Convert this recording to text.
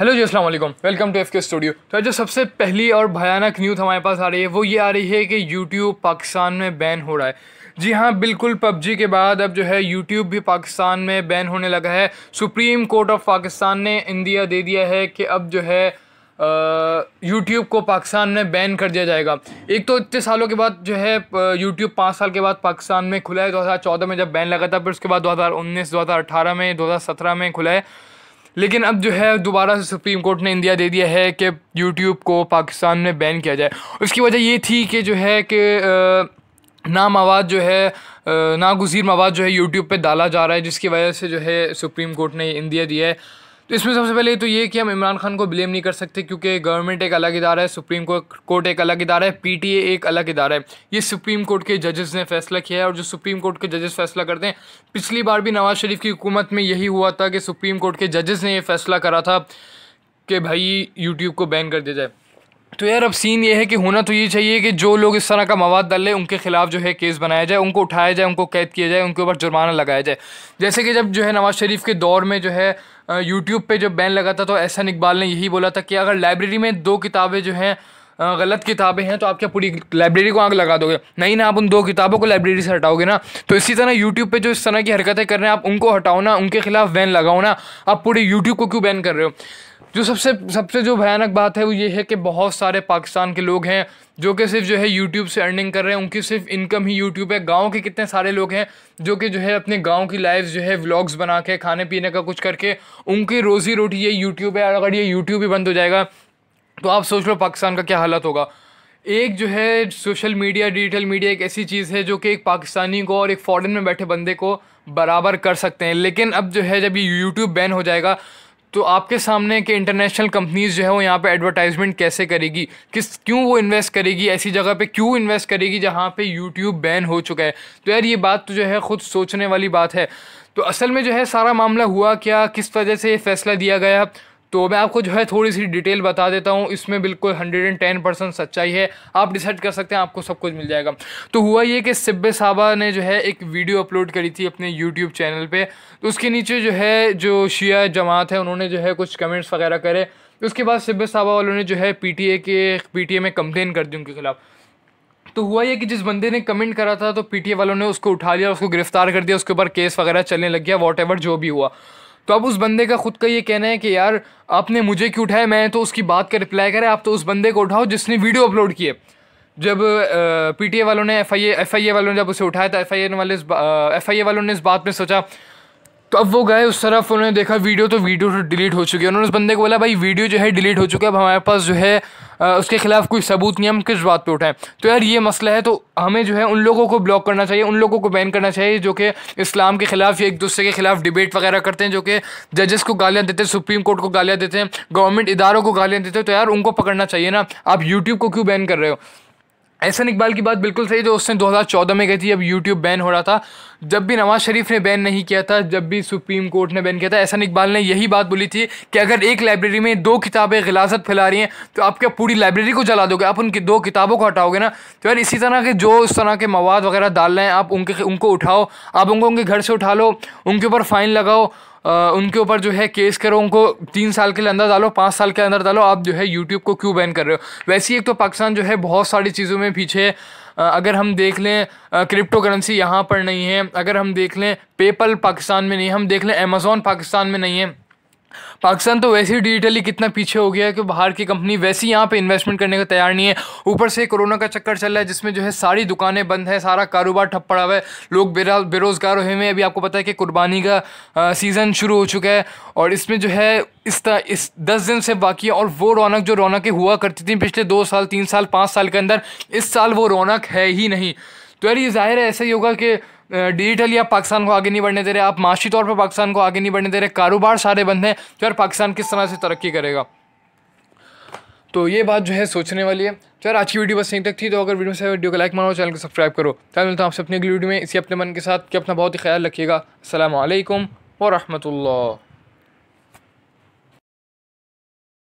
hello जी अस्सलाम वालेकुम welcome to F K studio तो जो सबसे पहली और भयानक न्यूज़ हमारे पास आ रही है वो ये आ रही है कि यूट्यूब पाकिस्तान में बैन हो रहा है जी हाँ बिल्कुल पबजी के बाद अब जो है यूट्यूब भी पाकिस्तान में बैन होने लगा है सुप्रीम कोर्ट ऑफ पाकिस्तान ने इंडिया दे दिया है कि अब जो है यूट्यूब को पाकिस्तान में बैन कर दिया जाएगा एक तो इतने सालों के बाद जो है यूट्यूब पाँच साल के बाद पाकिस्तान में खुला है 2014 में जब बैन लगा था फिर उसके बाद 2019 2018 में 2017 में खुला है लेकिन अब जो है दोबारा सुप्रीम कोर्ट ने इंडिया दे दिया है कि यूट्यूब को पाकिस्तान में बैन किया जाए उसकी वजह ये थी कि जो है कि ना मवाद जो है नागजीर मवाद जो है यूट्यूब पे डाला जा रहा है जिसकी वजह से जो है सुप्रीम कोर्ट ने इंडिया दिया है तो इसमें सबसे पहले तो ये कि हम इमरान खान को ब्लेम नहीं कर सकते क्योंकि गवर्नमेंट एक अलग इदारा है सुप्रीम कोर्ट एक अलग इदारा है पीटीए एक अलग इदारा है ये सुप्रीम कोर्ट के जजेस ने फैसला किया है और जो सुप्रीम कोर्ट के जजेस फैसला करते हैं पिछली बार भी नवाज शरीफ की हुकूमत में यही हुआ था कि सुप्रीम कोर्ट के जजेस ने यह फैसला करा था कि भाई यूट्यूब को बैन कर दिया जाए तो यार अब सीन ये है कि होना तो ये चाहिए कि जो लोग इस तरह का मवाद डाले उनके खिलाफ जो है केस बनाया जाए उनको उठाया जाए उनको कैद किया जाए उनके ऊपर जुर्माना लगाया जाए जैसे कि जब जो है नवाज़ शरीफ के दौर में जो है यूट्यूब पे जब बैन लगा था तो एहसन इकबाल ने यही बोला था कि अगर लाइब्रेरी में दो किताबें जो हैं गलत किताबें हैं तो आप क्या पूरी लाइब्रेरी को आग लगा दोगे नहीं ना आप उन दो किताबों को लाइब्रेरी से हटाओगे ना तो इसी तरह यूट्यूब पे जो इस तरह की हरकतें कर रहे हैं आप उनको हटाओ ना उनके खिलाफ बैन लगाओ ना आप पूरे यूट्यूब को क्यों बैन कर रहे हो जो सबसे सबसे जो भयानक बात है वो ये है कि बहुत सारे पाकिस्तान के लोग हैं जो कि सिर्फ जो है यूट्यूब से अर्निंग कर रहे हैं उनकी सिर्फ इनकम ही यूट्यूब है गांव के कितने सारे लोग हैं जो कि जो है अपने गांव की लाइफ जो है व्लॉग्स बना के खाने पीने का कुछ करके उनकी रोज़ी रोटी ये यूट्यूब है और अगर ये यूट्यूब ही बंद हो जाएगा तो आप सोच लो पाकिस्तान का क्या हालत होगा एक जो है सोशल मीडिया डिजिटल मीडिया एक ऐसी चीज़ है जो कि एक पाकिस्तानी को और एक फॉरेन में बैठे बंदे को बराबर कर सकते हैं लेकिन अब जो है जब ये यूट्यूब बैन हो जाएगा तो आपके सामने कि इंटरनेशनल कंपनीज जो है वो यहाँ पे एडवर्टाइजमेंट कैसे करेगी किस क्यों वो इन्वेस्ट करेगी ऐसी जगह पे क्यों इन्वेस्ट करेगी जहाँ पे यूट्यूब बैन हो चुका है तो यार ये बात तो जो है ख़ुद सोचने वाली बात है तो असल में जो है सारा मामला हुआ क्या किस वजह से ये फैसला दिया गया तो मैं आपको जो है थोड़ी सी डिटेल बता देता हूँ इसमें बिल्कुल हंड्रेड एंड टेन परसेंट सच्चाई है आप डिसाइड कर सकते हैं आपको सब कुछ मिल जाएगा तो हुआ ये कि सिब्बे साहबा ने जो है एक वीडियो अपलोड करी थी अपने यूट्यूब चैनल पर तो उसके नीचे जो है जो शिया जमात है उन्होंने जो है कुछ कमेंट्स वगैरह करे उसके बाद सिब्बे साहबा वालों ने जो है ए के ए में कंप्लेन कर दी उनके खिलाफ़ तो हुआ ये कि जिस बंदे ने कमेंट करा था तो पीटीए वालों ने उसको उठा लिया उसको गिरफ्तार कर दिया उसके ऊपर केस वगैरह चलने लग गया वॉट जो भी हुआ तो अब उस बंदे का खुद का ये कहना है कि यार आपने मुझे क्यों उठाया मैं तो उसकी बात का रिप्लाई करें आप तो उस बंदे को उठाओ जिसने वीडियो अपलोड किए जब पीटीए वालों ने एफआईए एफआईए वालों ने जब उसे उठाया था तो एफआईए वाले इस एफआईए वालों ने इस बात में सोचा तो अब वो गए उस तरफ उन्होंने देखा वीडियो तो वीडियो तो डिलीट हो चुकी है उन्होंने उस बंदे को बोला भाई वीडियो जो है डिलीट हो चुका है अब हमारे पास जो है उसके खिलाफ कोई सबूत नहीं हम किस बात पर उठाएं तो यार ये मसला है तो हमें जो है उन लोगों को ब्लॉक करना चाहिए उन लोगों को बैन करना चाहिए जो कि इस्लाम के खिलाफ या एक दूसरे के खिलाफ डिबेट वगैरह करते हैं जो कि जजेस को गालियाँ देते हैं सुप्रीम कोर्ट को गालियाँ देते हैं गवर्नमेंट इदारों को गालियाँ देते हैं तो यार उनको पकड़ना चाहिए ना आप यूट्यूब को क्यों बैन कर रहे हो एहसन इकबाल की बात बिल्कुल सही जो उसने 2014 में कही थी जब यूट्यूब बैन हो रहा था जब भी नवाज शरीफ ने बैन नहीं किया था जब भी सुप्रीम कोर्ट ने बैन किया था एहसन इकबाल ने यही बात बोली थी कि अगर एक लाइब्रेरी में दो किताबें गिलासत फैला रही हैं तो आप क्या पूरी लाइब्रेरी को जला दोगे आप उनकी दो किताबों को हटाओगे ना तो यार इसी तरह के जो उस तरह के मवाद वगैरह डाल रहे हैं आप उनके उनको उठाओ आप उनको उनके घर से उठा लो उनके ऊपर फ़ाइन लगाओ उनके ऊपर जो है केस करो उनको तीन साल के लिए अंदर डालो पाँच साल के अंदर डालो आप जो है यूट्यूब को क्यों बैन कर रहे हो वैसे ही एक तो पाकिस्तान जो है बहुत सारी चीज़ों में पीछे अगर हम देख लें क्रिप्टो करेंसी यहाँ पर नहीं है अगर हम देख लें पेपल पाकिस्तान में नहीं है हम देख लें अमेज़ोन पाकिस्तान में नहीं है पाकिस्तान तो वैसे ही डिजिटली कितना पीछे हो गया है कि बाहर की कंपनी वैसी यहाँ पे इन्वेस्टमेंट करने को तैयार नहीं है ऊपर से कोरोना का चक्कर चल रहा है जिसमें जो है सारी दुकानें बंद है सारा कारोबार ठप पड़ा हुआ है लोग बेरोज़गार हुए हैं अभी आपको पता है कि कुर्बानी का सीज़न शुरू हो चुका है और इसमें जो है इस तरह इस दस दिन से बाकी है और वो रौनक जो रौनकें हुआ करती थी पिछले दो साल तीन साल पाँच साल के अंदर इस साल वो रौनक है ही नहीं तो यार ये ज़ाहिर है ऐसा ही होगा कि डिजिटल या पाकिस्तान को आगे नहीं बढ़ने दे रहे आप माशी तौर पर पाकिस्तान को आगे नहीं बढ़ने दे रहे कारोबार सारे बंद हैं तो यार पाकिस्तान किस तरह से तरक्की करेगा तो ये बात जो है सोचने वाली है तो यार आज की वीडियो बस यहीं तक थी तो अगर वीडियो से वीडियो को लाइक मारो चैनल को सब्सक्राइब करो चैनल मिलता हूँ आपसे अपनी अगली वीडियो में इसी अपने मन के साथ कि अपना बहुत ही ख्याल रखिएगा असल वरहमल